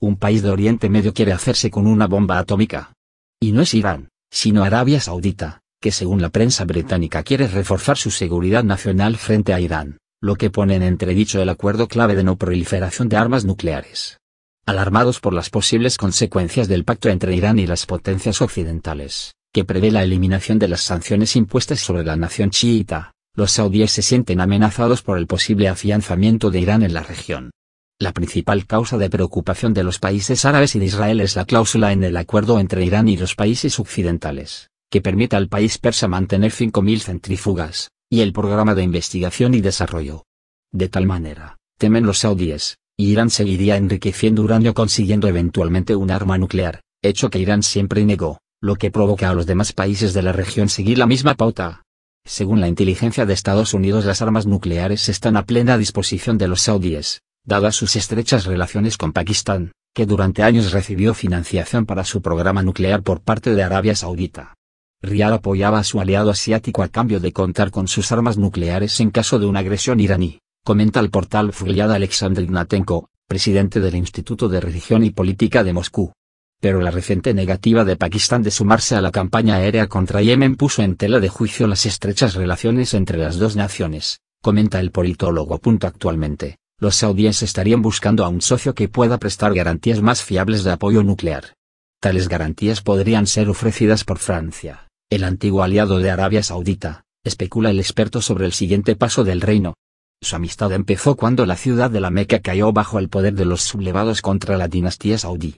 un país de Oriente Medio quiere hacerse con una bomba atómica. Y no es Irán, sino Arabia Saudita, que según la prensa británica quiere reforzar su seguridad nacional frente a Irán, lo que pone en entredicho el acuerdo clave de no proliferación de armas nucleares. Alarmados por las posibles consecuencias del pacto entre Irán y las potencias occidentales, que prevé la eliminación de las sanciones impuestas sobre la nación chiita, los saudíes se sienten amenazados por el posible afianzamiento de Irán en la región. La principal causa de preocupación de los países árabes y de Israel es la cláusula en el acuerdo entre Irán y los países occidentales, que permite al país persa mantener 5.000 centrífugas, y el programa de investigación y desarrollo. De tal manera, temen los saudíes, Irán seguiría enriqueciendo uranio consiguiendo eventualmente un arma nuclear, hecho que Irán siempre negó, lo que provoca a los demás países de la región seguir la misma pauta. Según la inteligencia de Estados Unidos las armas nucleares están a plena disposición de los saudíes, dadas sus estrechas relaciones con Pakistán, que durante años recibió financiación para su programa nuclear por parte de Arabia Saudita. Riyadh apoyaba a su aliado asiático a cambio de contar con sus armas nucleares en caso de una agresión iraní, comenta el portal Fuliad Alexander Ignatenko, presidente del Instituto de Religión y Política de Moscú. Pero la reciente negativa de Pakistán de sumarse a la campaña aérea contra Yemen puso en tela de juicio las estrechas relaciones entre las dos naciones, comenta el politólogo. Actualmente, los saudíes estarían buscando a un socio que pueda prestar garantías más fiables de apoyo nuclear. Tales garantías podrían ser ofrecidas por Francia, el antiguo aliado de Arabia Saudita, especula el experto sobre el siguiente paso del reino. Su amistad empezó cuando la ciudad de la Meca cayó bajo el poder de los sublevados contra la dinastía saudí.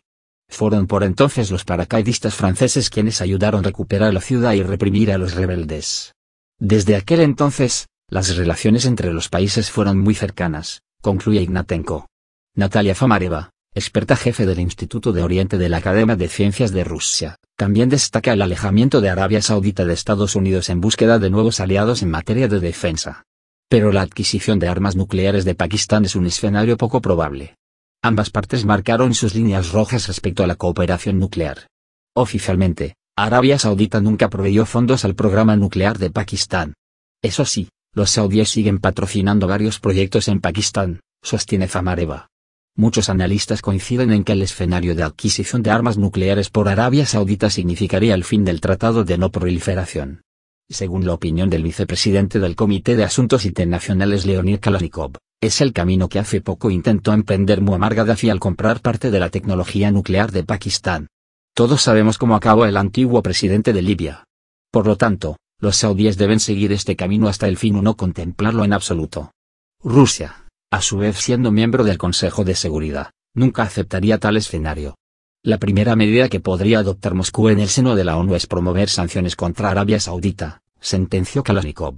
Fueron por entonces los paracaidistas franceses quienes ayudaron a recuperar la ciudad y reprimir a los rebeldes. Desde aquel entonces, las relaciones entre los países fueron muy cercanas, concluye Ignatenko. Natalia Famareva, experta jefe del Instituto de Oriente de la Academia de Ciencias de Rusia, también destaca el alejamiento de Arabia Saudita de Estados Unidos en búsqueda de nuevos aliados en materia de defensa. Pero la adquisición de armas nucleares de Pakistán es un escenario poco probable. Ambas partes marcaron sus líneas rojas respecto a la cooperación nuclear. Oficialmente, Arabia Saudita nunca proveyó fondos al programa nuclear de Pakistán. Eso sí, los saudíes siguen patrocinando varios proyectos en Pakistán, sostiene Zamareva. Muchos analistas coinciden en que el escenario de adquisición de armas nucleares por Arabia Saudita significaría el fin del Tratado de No Proliferación. Según la opinión del vicepresidente del Comité de Asuntos Internacionales Leonid Kalashnikov, es el camino que hace poco intentó emprender Muammar Gaddafi al comprar parte de la tecnología nuclear de Pakistán. Todos sabemos cómo acabó el antiguo presidente de Libia. Por lo tanto, los saudíes deben seguir este camino hasta el fin o no contemplarlo en absoluto. Rusia, a su vez siendo miembro del Consejo de Seguridad, nunca aceptaría tal escenario. La primera medida que podría adoptar Moscú en el seno de la ONU es promover sanciones contra Arabia Saudita, sentenció Kalashnikov.